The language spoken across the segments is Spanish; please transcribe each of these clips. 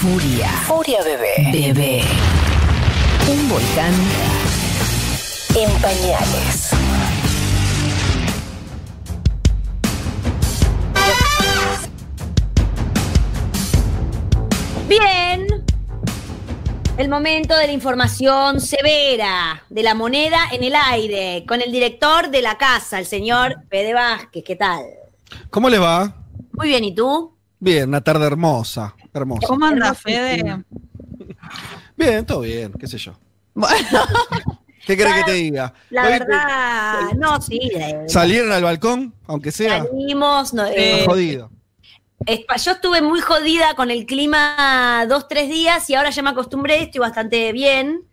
Furia. Furia bebé. Bebé. Un volcán en pañales. Bien. El momento de la información severa de la moneda en el aire con el director de la casa, el señor Pede Vázquez. ¿Qué tal? ¿Cómo le va? Muy bien, ¿y tú? Bien, una tarde hermosa, hermosa. ¿Cómo anda, Fede? Bien, todo bien, qué sé yo. Bueno. ¿Qué crees que te diga? La verdad, eh, no, sí. ¿Salieron al balcón, aunque sea? Salimos, no, eh, jodido. Yo estuve muy jodida con el clima dos, tres días y ahora ya me acostumbré, estoy bastante bien.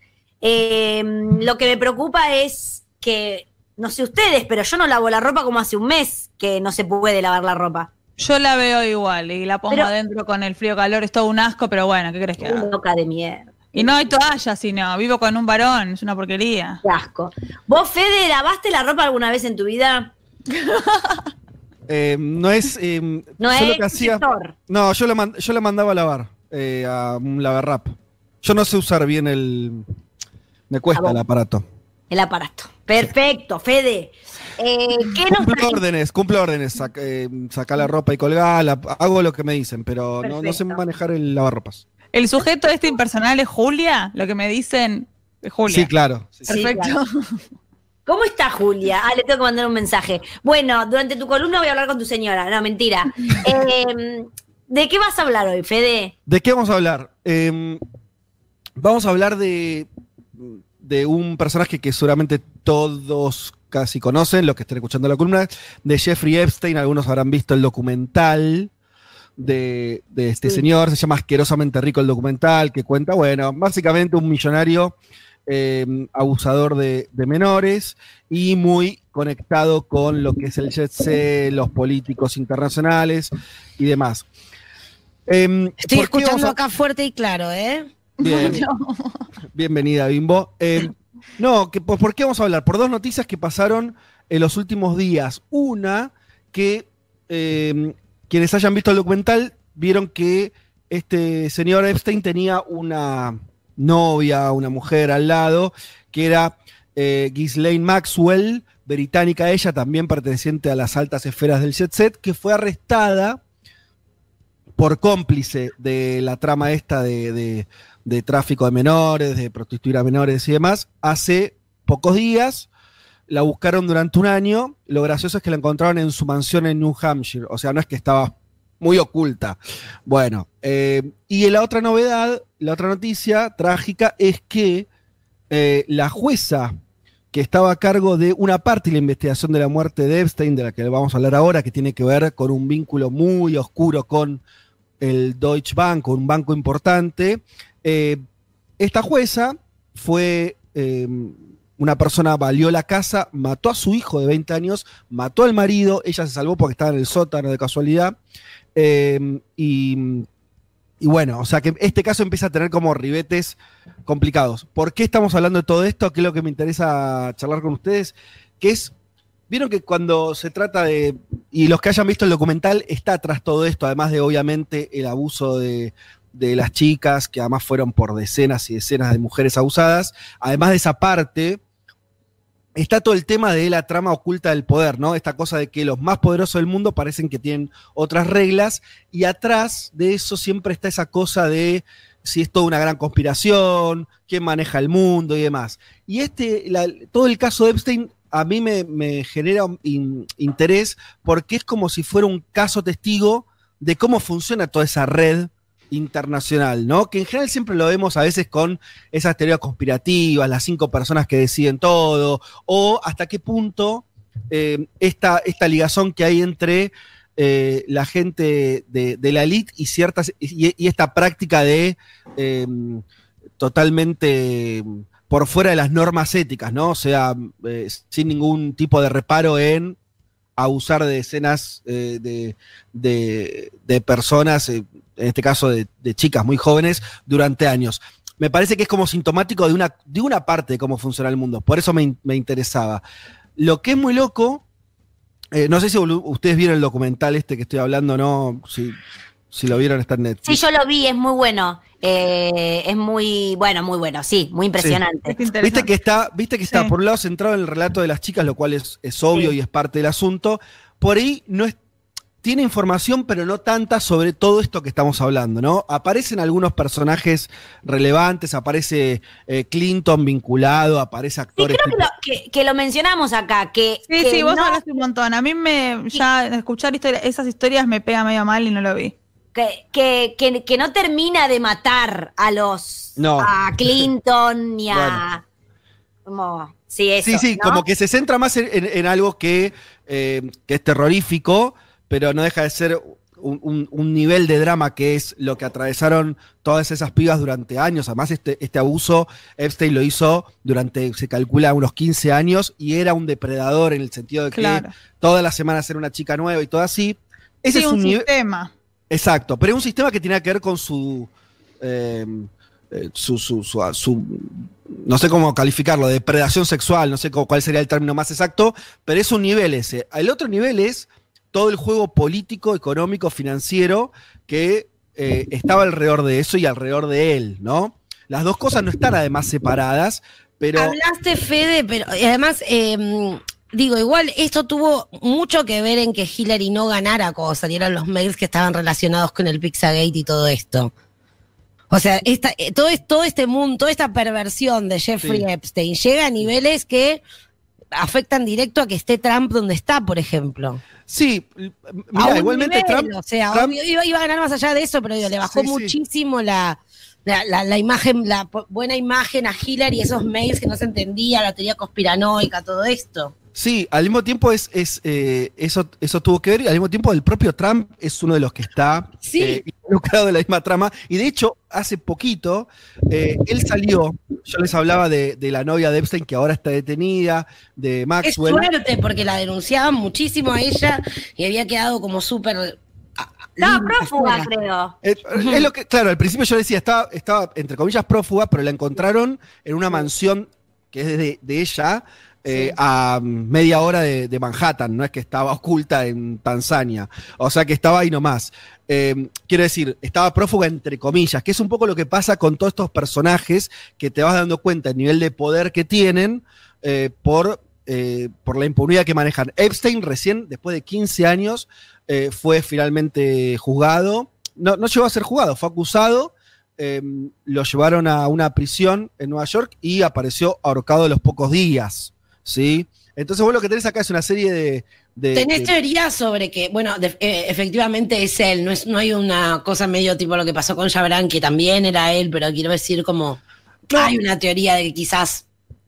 Em, lo que me preocupa es que, no sé ustedes, pero yo no lavo la ropa como hace un mes que no se puede lavar la ropa. Yo la veo igual y la pongo adentro con el frío calor, es todo un asco, pero bueno, ¿qué crees que haga? Loca de mierda. Y no hay toallas, sino vivo con un varón, es una porquería. asco. ¿Vos, Fede, lavaste la ropa alguna vez en tu vida? Eh, no es. Eh, no es. que no, yo la, yo la mandaba a lavar, eh, a un rap Yo no sé usar bien el. Me cuesta ah, el aparato el aparato. Perfecto, Fede. Eh, ¿qué nos cumple órdenes, cumple órdenes. Eh, saca, la ropa y colgala. Hago lo que me dicen, pero no, sé manejar el lavarropas. El sujeto de este impersonal es Julia, lo que me dicen es Julia. Sí, claro. Perfecto. ¿Cómo está Julia? Ah, le tengo que mandar un mensaje. Bueno, durante tu columna voy a hablar con tu señora. No, mentira. Em, ¿De qué vas a hablar hoy, Fede? ¿De qué vamos a hablar? Em, vamos a hablar de de un personaje que seguramente todos casi conocen, los que estén escuchando la columna, de Jeffrey Epstein, algunos habrán visto el documental de, este señor, se llama Asquerosamente Rico el documental, que cuenta, bueno, básicamente un millonario em, abusador de, menores y muy conectado con lo que es el jet los políticos internacionales y demás. Em, Estoy escuchando acá fuerte y claro, ¿eh? Bienvenida, Bimbo. Eh, no, que, pues, ¿por qué vamos a hablar? Por dos noticias que pasaron en los últimos días. Una, que em, quienes hayan visto el documental vieron que este señor Epstein tenía una novia, una mujer al lado, que era eh, Ghislaine Maxwell, británica ella, también perteneciente a las altas esferas del jet set, que fue arrestada por cómplice de la trama esta de, tráfico de menores, de prostituir a menores y demás, hace pocos días. La buscaron durante un año. Lo gracioso es que la encontraron en su mansión en New Hampshire. O sea, no es que estaba muy oculta. Bueno, eh, y la otra novedad, la otra noticia trágica es que eh, la jueza que estaba a cargo de una parte de la investigación de la muerte de Epstein, de la que vamos a hablar ahora, que tiene que ver con un vínculo muy oscuro con el Deutsche Bank, un banco importante. Eh, esta jueza fue em, una persona, valió la casa, mató a su hijo de 20 años, mató al marido, ella se salvó porque estaba en el sótano de casualidad. Em, y, bueno, o sea que este caso empieza a tener como ribetes complicados. ¿Por qué estamos hablando de todo esto? ¿Qué es lo que me interesa charlar con ustedes, que es Vieron que cuando se trata de, y los que hayan visto el documental, está atrás todo esto, además de obviamente el abuso de, de las chicas, que además fueron por decenas y decenas de mujeres abusadas, además de esa parte, está todo el tema de la trama oculta del poder, ¿no? Esta cosa de que los más poderosos del mundo parecen que tienen otras reglas y atrás de eso siempre está esa cosa de si es toda una gran conspiración, quién maneja el mundo y demás. Y este, todo el caso de Epstein a mí me, genera interés porque es como si fuera un caso testigo de cómo funciona toda esa red internacional, ¿no? Que en general siempre lo vemos a veces con esas teorías conspirativas, las cinco personas que deciden todo, o hasta qué punto eh, esta, ligación ligazón que hay entre eh, la gente de, la elite y ciertas y, esta práctica de eh, totalmente por fuera de las normas éticas, ¿no? O sea, eh, sin ningún tipo de reparo en abusar de escenas eh, de, personas, eh, en este caso de, chicas muy jóvenes, durante años. Me parece que es como sintomático de una, de una parte de cómo funciona el mundo, por eso me, interesaba. Lo que es muy loco, no sé si ustedes vieron el documental este que estoy hablando, ¿no? Si si lo vieron, está en Sí, yo lo vi, es muy bueno. Eh, es muy, bueno, muy bueno, sí, muy impresionante. Viste que está, viste que está por un lado centrado en el relato de las chicas, lo cual es, obvio y es parte del asunto. Por ahí no es, tiene información, pero no tanta sobre todo esto que estamos hablando, ¿no? Aparecen algunos personajes relevantes, aparece eh, Clinton vinculado, aparece actores. Sí, creo que lo, mencionamos acá, que. Sí, sí, vos hablaste un montón. A mí me, ya escuchar esas historias me pega medio mal y no lo vi que, que, no termina de matar a los. A Clinton ni a. Como, sí, sí, como que se centra más en, algo eh, que, es terrorífico, pero no deja de ser. Un, nivel de drama que es lo que atravesaron todas esas pibas durante años. Además, este, este abuso Epstein lo hizo durante, se calcula, unos 15 años y era un depredador en el sentido de que todas las semanas era una chica nueva y todo así. Ese es un, tema Exacto, pero es un sistema que tiene que ver con su, em, eh, su, su, no sé cómo calificarlo, depredación sexual, no sé cuál sería el término más exacto, pero es un nivel ese. El otro nivel es todo el juego político, económico, financiero que eh, estaba alrededor de eso y alrededor de él, ¿no? Las dos cosas no están además separadas, pero... Hablaste, Fede, pero además... Em, digo, igual esto tuvo mucho que ver en que Hillary no ganara cuando salieron los mails que estaban relacionados con el Pizzagate y todo esto. O sea, esta, eh, todo, este mundo, toda esta perversión de Jeffrey Epstein llega a niveles que afectan directo a que esté Trump donde está, por ejemplo. Sí, igualmente Trump, o sea, iba, a ganar más allá de eso, pero le bajó muchísimo La, imagen, la buena imagen a Hillary, Y esos mails que no se entendía, la teoría conspiranoica, todo esto. Sí, al mismo tiempo es, es eh, eso, eso tuvo que ver y al mismo tiempo el propio Trump es uno de los que está sí. eh, involucrado en la misma trama. Y de hecho, hace poquito, eh, él salió, yo les hablaba de, la novia de Epstein que ahora está detenida, de Maxwell. Es suerte porque la denunciaban muchísimo a ella y había quedado como súper... Ah, estaba prófuga, creo. Eh, lo que, claro, al principio yo decía, estaba, estaba entre comillas prófuga, pero la encontraron en una mansión que es de, de ella, eh, a media hora de, Manhattan, no es que estaba oculta en Tanzania, o sea que estaba ahí nomás. Eh, quiero decir, estaba prófuga entre comillas, que es un poco lo que pasa con todos estos personajes que te vas dando cuenta el nivel de poder que tienen eh, por, por la impunidad que manejan. Epstein recién, después de 15 años, fue finalmente juzgado. No, llegó a ser juzgado, fue acusado. lo llevaron a una prisión en Nueva York y apareció ahorcado a los pocos días. ¿sí? Entonces vos lo que tenés acá es una serie de... tenés sobre que, bueno, eh, efectivamente es él, no, es, no hay una cosa medio tipo lo que pasó con Jabran, que también era él, pero quiero decir como... Hay una teoría de que quizás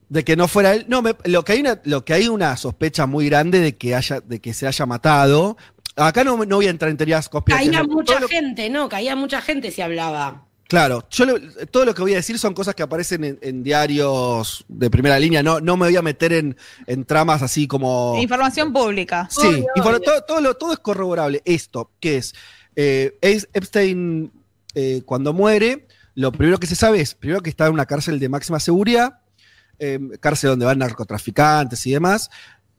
de que no fuera él. No, lo, que hay una, lo que hay una sospecha muy grande de que, haya, de que se haya matado. Acá no, voy a entrar en teorías conspirativas. Caía mucha gente, no, caía mucha gente si hablaba. Claro, yo todo lo que voy a decir son cosas que aparecen en, diarios de primera línea, no, no me voy a meter en, tramas así como... Información pública. Sí, y Todo, es corroborable. Esto, que eh, es? Epstein, eh, cuando muere, lo primero que se sabe es, primero que está en una cárcel de máxima seguridad, eh, cárcel donde van narcotraficantes y demás,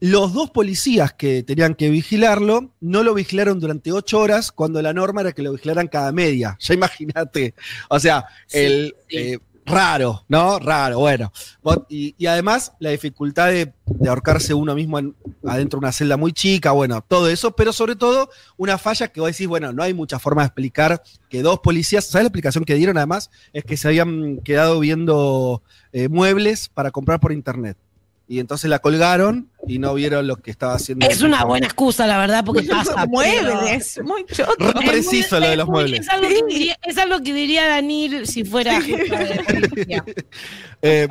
los dos policías que tenían que vigilarlo no lo vigilaron durante ocho horas cuando la norma era que lo vigilaran cada media. Ya imagínate. O sea, el eh, raro, ¿no? Raro, bueno. Y, además la dificultad de, ahorcarse uno mismo adentro de una celda muy chica, bueno, todo eso, pero sobre todo una falla que vos decís, bueno, no hay mucha forma de explicar que dos policías, ¿sabes la explicación que dieron además? Es que se habían quedado viendo eh, muebles para comprar por internet y entonces la colgaron y no vieron lo que estaba haciendo. Es una buena excusa, la verdad, porque pasa. Muebles, muy choto. es preciso lo de los muebles. Es algo, que diría, Daniel si fuera. Eh,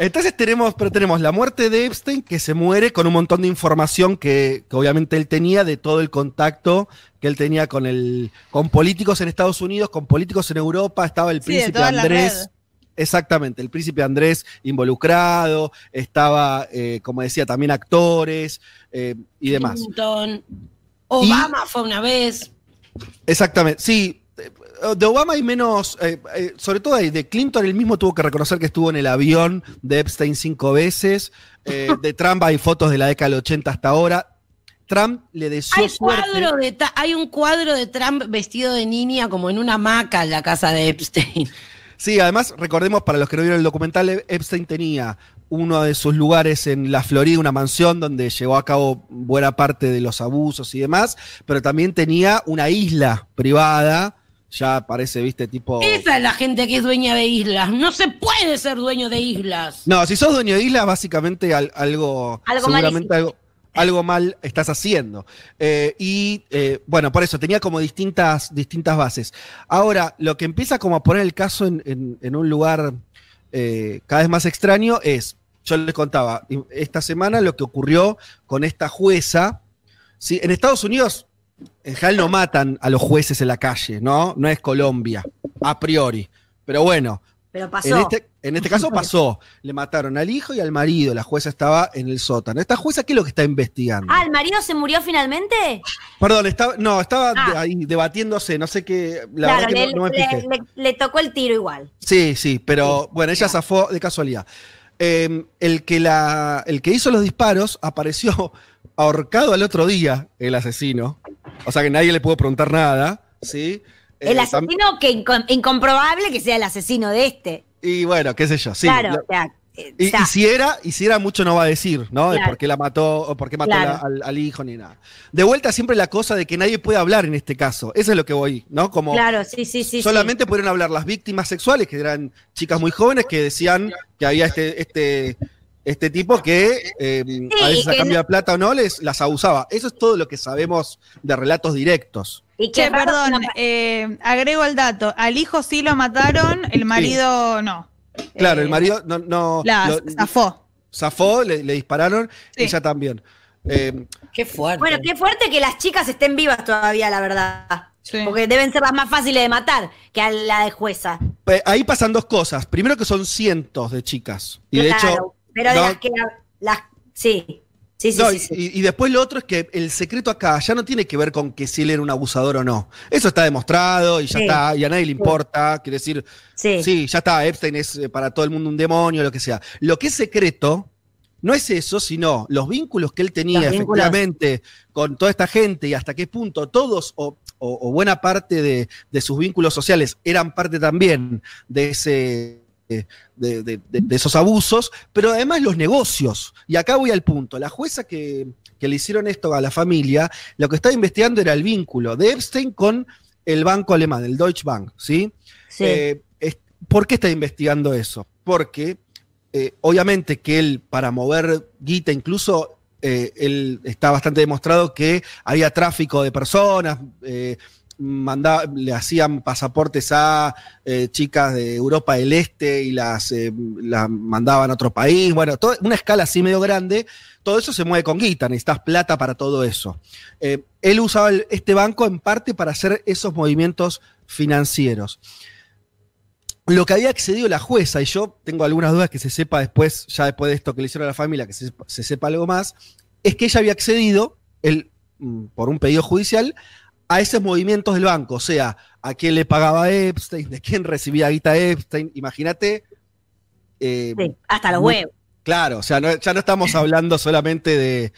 entonces tenemos, pero tenemos la muerte de Epstein, que se muere con un montón de información que, obviamente él tenía de todo el contacto que él tenía con el, con políticos en Estados Unidos, con políticos en Europa, estaba el príncipe Andrés. Exactamente, el príncipe Andrés involucrado, estaba, eh, como decía, también actores eh, y demás. Clinton, Obama fue una vez. Exactamente, sí. Eh, de Obama hay menos, sobre todo de Clinton, él mismo tuvo que reconocer que estuvo en el avión de Epstein cinco veces. de Trump hay fotos de la década del 80 hasta ahora. Trump le deshizo. hay hay un cuadro de Trump vestido de niña como en una hamaca en la casa de Epstein. Sí, además, recordemos para los que no vieron el documental, e- Epstein tenía uno de sus lugares en la Florida, una mansión donde llevó a cabo buena parte de los abusos y demás, pero también tenía una isla privada. Ya parece, viste, tipo. Esa es la gente que es dueña de islas. No se puede ser dueño de islas. No, si sos dueño de islas, básicamente algo. Algo algo algo mal estás haciendo. Eh, y eh, bueno, por eso tenía como distintas, distintas bases. Ahora, lo que empieza como a poner el caso en, un lugar eh, cada vez más extraño es, yo les contaba, esta semana lo que ocurrió con esta jueza, en Estados Unidos en general no matan a los jueces en la calle, ¿no? No es Colombia, a priori. Pero bueno, Pero pasó. Este en este caso pasó, le mataron al hijo y al marido, la jueza estaba en el sótano. ¿Esta jueza qué es lo que está investigando? Ah, ¿el marido se murió finalmente? Perdón, estaba, no, estaba ah. ahí debatiéndose, no sé qué, la claro, verdad le, Le, tocó el tiro igual. Sí, sí, pero bueno, ella zafó de casualidad. Em, el, que hizo los disparos apareció ahorcado al otro día, el asesino. O sea que nadie le pudo preguntar nada, ¿sí? El eh, asesino que incomprobable que sea el asesino de este. Y bueno, qué sé yo, sí. Claro, eh, y, si era, y si era mucho no va a decir, ¿no? De por qué la mató, o por qué mató al, hijo, ni nada. De vuelta siempre la cosa de que nadie puede hablar en este caso. Eso es lo que voy, ¿no? Como claro, sí, sí, sí. Solamente pudieron hablar las víctimas sexuales, que eran chicas muy jóvenes, que decían que había este, este este tipo que em, a veces a cambio de plata o no les las abusaba. Eso es todo lo que sabemos de relatos directos. Y perdón, eh, agrego el dato. Al hijo sí lo mataron, el marido no. Claro, el eh, marido no. no la zafó. Zafó, le, dispararon, ella también. Em, qué fuerte. Bueno, qué fuerte que las chicas estén vivas todavía, la verdad. Porque deben ser las más fáciles de matar que a la de jueza. Ahí pasan dos cosas. Primero que son cientos de chicas. Y de hecho pero las que. Las, sí. Sí, sí, Y, después lo otro es que el secreto acá ya no tiene que ver con que si él era un abusador o no. Eso está demostrado y ya está, y a nadie le importa. Quiere decir, sí. ya está, Epstein es eh, para todo el mundo un demonio, lo que sea. Lo que es secreto no es eso, sino los vínculos que él tenía efectivamente con toda esta gente y hasta qué punto todos o, buena parte de sus vínculos sociales eran parte también de ese de, esos abusos, pero además los negocios. Y acá voy al punto. La jueza que, le hicieron esto a la familia, lo que estaba investigando era el vínculo de Epstein con el banco alemán, el Deutsche Bank, ¿sí? Eh, ¿Por qué está investigando eso? Porque eh, obviamente que él, para mover guita, incluso eh, él está bastante demostrado que había tráfico de personas, Manda, le hacían pasaportes a eh, chicas de Europa del Este y las, eh, mandaban a otro país. Bueno, una escala así medio grande. Todo eso se mueve con guita, necesitas plata para todo eso. Eh, él usaba este banco en parte para hacer esos movimientos financieros. Lo que había accedido la jueza, y yo tengo algunas dudas que se sepa después, ya después de esto que le hicieron a la familia, que se, sepa algo más, es que ella había accedido, mm, por un pedido judicial, a esos movimientos del banco, o sea, a quién le pagaba Epstein, de quién recibía guita Epstein, imagínate. Eh, hasta los huevos. Claro, o sea, ya no estamos hablando solamente de,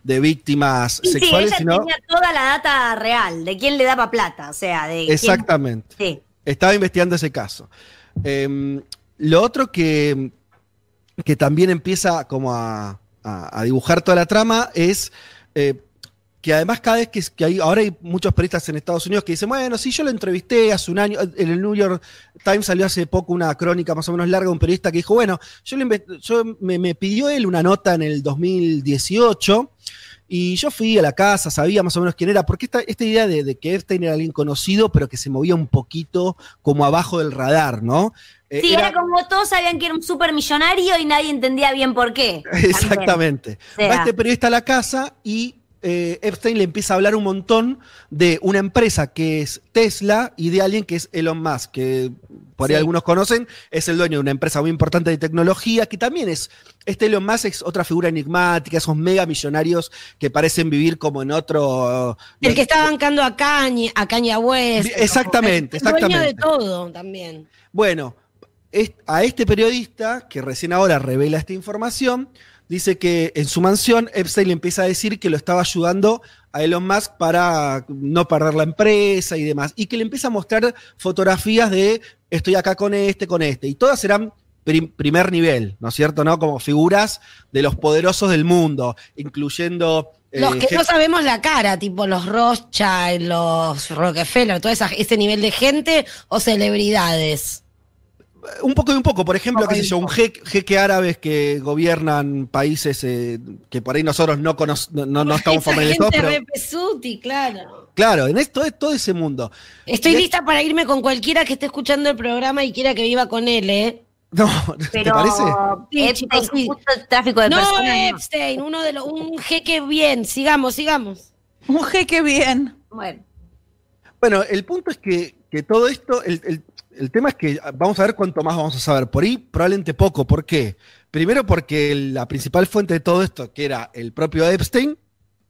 de, víctimas sexuales, sí, ella tenía toda la data real, de quién le daba plata, o sea, de... Exactamente. Estaba investigando ese caso. Em, lo otro que, que también empieza como a, a, dibujar toda la trama es... Eh, que además cada vez que, hay, ahora hay muchos periodistas en Estados Unidos que dicen, bueno, sí, yo lo entrevisté hace un año, en el New York Times salió hace poco una crónica más o menos larga de un periodista que dijo, bueno, yo, me, pidió él una nota en el 2018 y yo fui a la casa, sabía más o menos quién era, porque esta, esta idea de, que Epstein era alguien conocido, pero que se movía un poquito como abajo del radar, ¿no? Eh, sí, era, como todos sabían que era un supermillonario y nadie entendía bien por qué. Exactamente. Va este periodista a la casa y eh, Epstein le empieza a hablar un montón de una empresa que es Tesla y de alguien que es Elon Musk, que por ahí algunos conocen, es el dueño de una empresa muy importante de tecnología, que también es, este Elon Musk es otra figura enigmática, esos mega millonarios que parecen vivir como en otro... El que está bancando a Caña a Kanye West. Exactamente, el Dueño de todo también. Bueno, a este periodista, que recién ahora revela esta información, dice que en su mansión Epstein le empieza a decir que lo estaba ayudando a Elon Musk para no perder la empresa y demás, y que le empieza a mostrar fotografías de estoy acá con este, con este, y todas eran primer nivel, ¿no es cierto? ¿No? Como figuras de los poderosos del mundo, incluyendo... Eh, los que no sabemos la cara, tipo los Rothschild, los Rockefeller, todo ese nivel de gente o celebridades. Un poco y un poco, por ejemplo, qué sé yo, un jeque, jeque, árabes que gobiernan países eh, que por ahí nosotros no, no, estamos familiarizados. pero... claro. Claro, en esto es todo ese mundo. Estoy lista para irme con cualquiera que esté escuchando el programa y quiera que viva con él, ¿eh? No, ¿te parece? Epstein, no, uno de los, un jeque bien, sigamos, sigamos. Un jeque bien. Bueno. Bueno, el punto es que, todo esto, el tema es que ah, vamos a ver cuánto más vamos a saber. Por ahí probablemente poco. ¿Por qué? Primero porque la principal fuente de todo esto, que era el propio Epstein,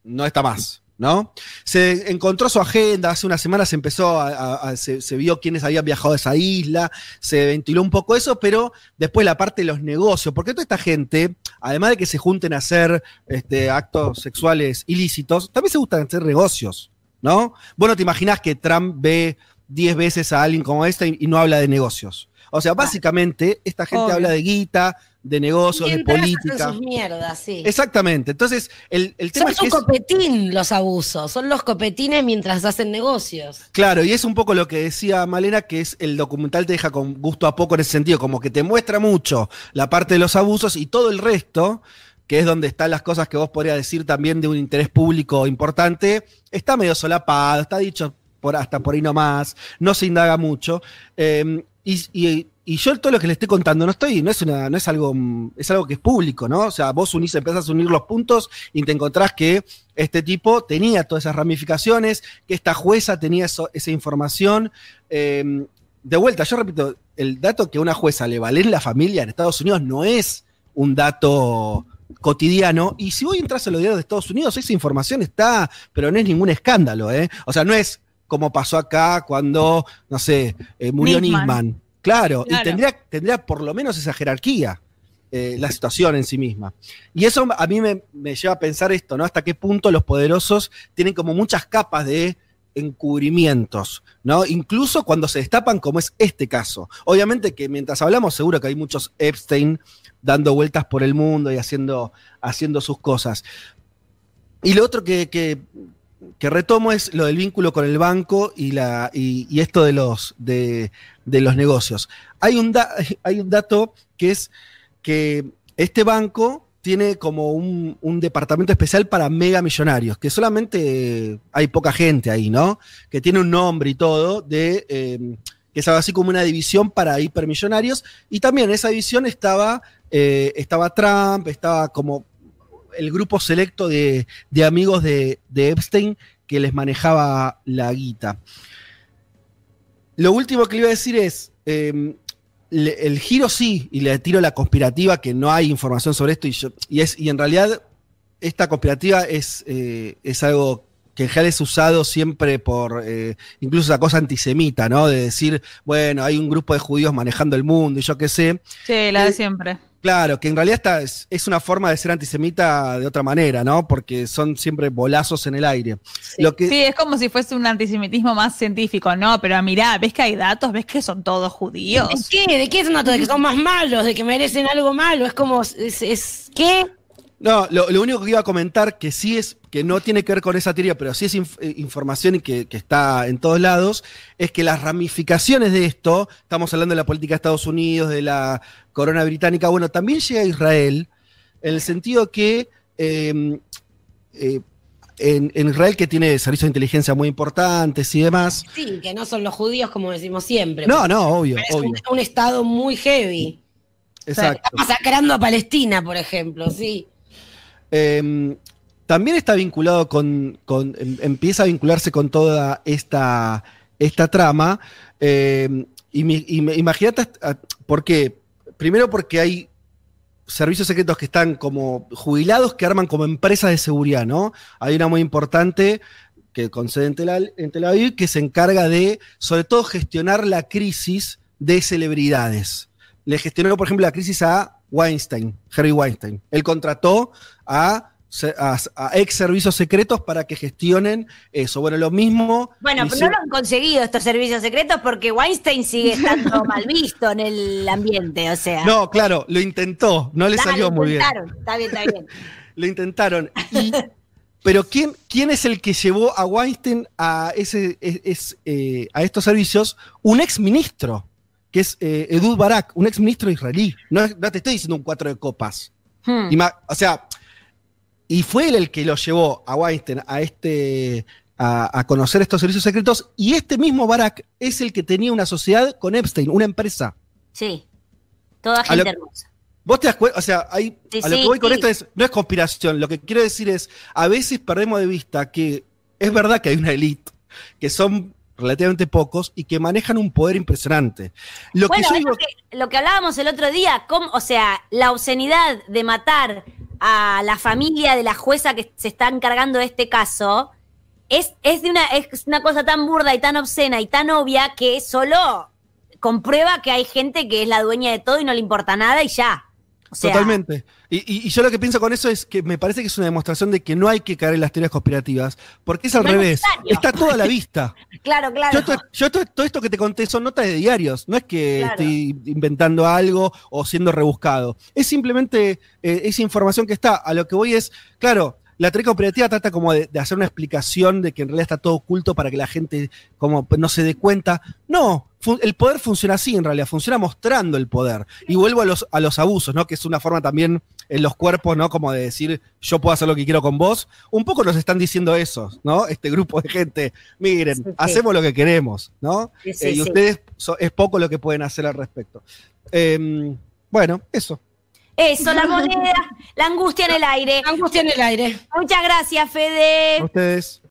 no está más. ¿No? Se encontró su agenda, hace unas semanas se empezó a, se, vio quiénes habían viajado a esa isla, se ventiló un poco eso, pero después la parte de los negocios, porque toda esta gente, además de que se junten a hacer este, actos sexuales ilícitos, también se gustan hacer negocios, ¿no? Bueno, te imaginas que Trump ve 10 veces a alguien como esta y, no habla de negocios. O sea, ah. básicamente esta gente habla de guita, de negocios, de política. Sus mierdas, sí. Exactamente. Entonces, el, el tema son es Son copetín los abusos, son los copetines mientras hacen negocios. Claro, y es un poco lo que decía Malena, que es el documental te deja con gusto a poco en ese sentido, como que te muestra mucho la parte de los abusos y todo el resto que es donde están las cosas que vos podrías decir también de un interés público importante, está medio solapado, está dicho hasta por ahí nomás, no se indaga mucho. Em, y, yo todo lo que le estoy contando no estoy, no es no es algo, es algo que es público, ¿no? O sea, vos unís, empezás a unir los puntos y te encontrás que este tipo tenía todas esas ramificaciones, que esta jueza tenía eso, esa información. Em, de vuelta, yo repito, el dato que una jueza le vale la familia en Estados Unidos no es un dato cotidiano. Y si vos entras a los diarios de Estados Unidos, esa información está, pero no es ningún escándalo, ¿eh? O sea, no es como pasó acá cuando, no sé, eh, murió Nisman. Claro, y tendría, tendría por lo menos esa jerarquía. Eh, la situación en sí misma. Y eso a mí me, lleva a pensar esto, ¿no? Hasta qué punto los poderosos tienen como muchas capas de encubrimientos, ¿no? Incluso cuando se destapan, como es este caso. Obviamente que mientras hablamos, seguro que hay muchos Epstein dando vueltas por el mundo y haciendo, haciendo sus cosas. Y lo otro que, que, que retomo es lo del vínculo con el banco y, la, y, esto de los, de, los negocios. Hay un, hay un dato que es que este banco tiene como un, departamento especial para mega millonarios, que solamente hay poca gente ahí, ¿no? Que tiene un nombre y todo, de, em, que es algo así como una división para hipermillonarios. Y también esa división estaba, eh, estaba Trump, estaba como el grupo selecto de, de amigos de, de, Epstein que les manejaba la guita. Lo último que le iba a decir es, em, el giro sí, y le tiro la conspirativa, que no hay información sobre esto, y, yo, y, es, y en realidad esta conspirativa es, eh, es algo que en es usado siempre por eh, incluso la cosa antisemita, ¿no? De decir, bueno, hay un grupo de judíos manejando el mundo y yo qué sé. Sí, la de eh, siempre. Claro, que en realidad está, es, una forma de ser antisemita de otra manera, ¿no? Porque son siempre bolazos en el aire. Sí, Lo que, sí es como si fuese un antisemitismo más científico, ¿no? Pero mirá, ves que hay datos, ves que son todos judíos. ¿De qué? ¿De qué son datos? De que son más malos, de que merecen algo malo. Es como, es ¿qué? No, lo, único que iba a comentar que sí es, que no tiene que ver con esa teoría, pero sí es eh, información que, que, está en todos lados, es que las ramificaciones de esto, estamos hablando de la política de Estados Unidos, de la corona británica, bueno, también llega a Israel, en el sentido que em, eh, en, Israel, que tiene servicios de inteligencia muy importantes y demás. Sí, que no son los judíos, como decimos siempre. No, no, obvio. es Un, estado muy heavy. Exacto. está masacrando a Palestina, por ejemplo, sí. Em, también está vinculado con, em, empieza a vincularse con toda esta, esta trama. Em, y, imagínate ah, por qué. Primero porque hay servicios secretos que están como jubilados que arman como empresas de seguridad, ¿no? Hay una muy importante que concede en Tel que se encarga de, sobre todo, gestionar la crisis de celebridades. Le gestionó, por ejemplo, la crisis a Weinstein, Harry Weinstein. Él contrató a, ex servicios secretos para que gestionen eso. Bueno, lo mismo. Bueno, pero no lo han conseguido estos servicios secretos porque Weinstein sigue estando mal visto en el ambiente, o sea. No, claro, lo intentó, no le salió muy bien. Lo intentaron, Está bien, está bien. lo intentaron. pero ¿quién, es el que llevó a Weinstein a, ese, eh, a estos servicios? Un ex ministro que es edu eh, Edud Barak, un exministro israelí. No, te estoy diciendo un cuatro de copas. Hmm. Y o sea, y fue él el que lo llevó a Weinstein a, este, a, conocer estos servicios secretos. Y este mismo Barak es el que tenía una sociedad con Epstein, una empresa. Sí, toda gente hermosa. Vos te das cuenta, o sea, a lo que voy con esto es, no es conspiración, lo que quiero decir es, a veces perdemos de vista que es verdad que hay una élite, que son relativamente pocos y que manejan un poder impresionante. Lo que, yo lo, que hablábamos el otro día, ¿cómo, o sea, la obscenidad de matar a la familia de la jueza que se está encargando de este caso es, es, de una, es una cosa tan burda y tan obscena y tan obvia que solo comprueba que hay gente que es la dueña de todo y no le importa nada y ya. Totalmente. Y, yo lo que pienso con eso es que me parece que es una demostración de que no hay que caer en las teorías conspirativas, porque es al revés. Está todo a la vista. claro, claro. Yo, todo esto que te conté son notas de diarios, no es que estoy inventando algo o siendo rebuscado. Es simplemente eh, esa información que está. A lo que voy es, claro, la teoría cooperativa trata como de, hacer una explicación de que en realidad está todo oculto para que la gente como no se dé cuenta. No, el poder funciona así en realidad, funciona mostrando el poder. Y vuelvo a los, a los abusos, ¿no? Que es una forma también en los cuerpos, ¿no? Como de decir, yo puedo hacer lo que quiero con vos. Un poco nos están diciendo eso, ¿no? Este grupo de gente, miren, hacemos lo que queremos, ¿no? Eh, y ustedes es poco lo que pueden hacer al respecto. Em, bueno, eso. Eso, la moneda, la angustia en el aire. angustia en el aire. Muchas gracias, Fede. ustedes.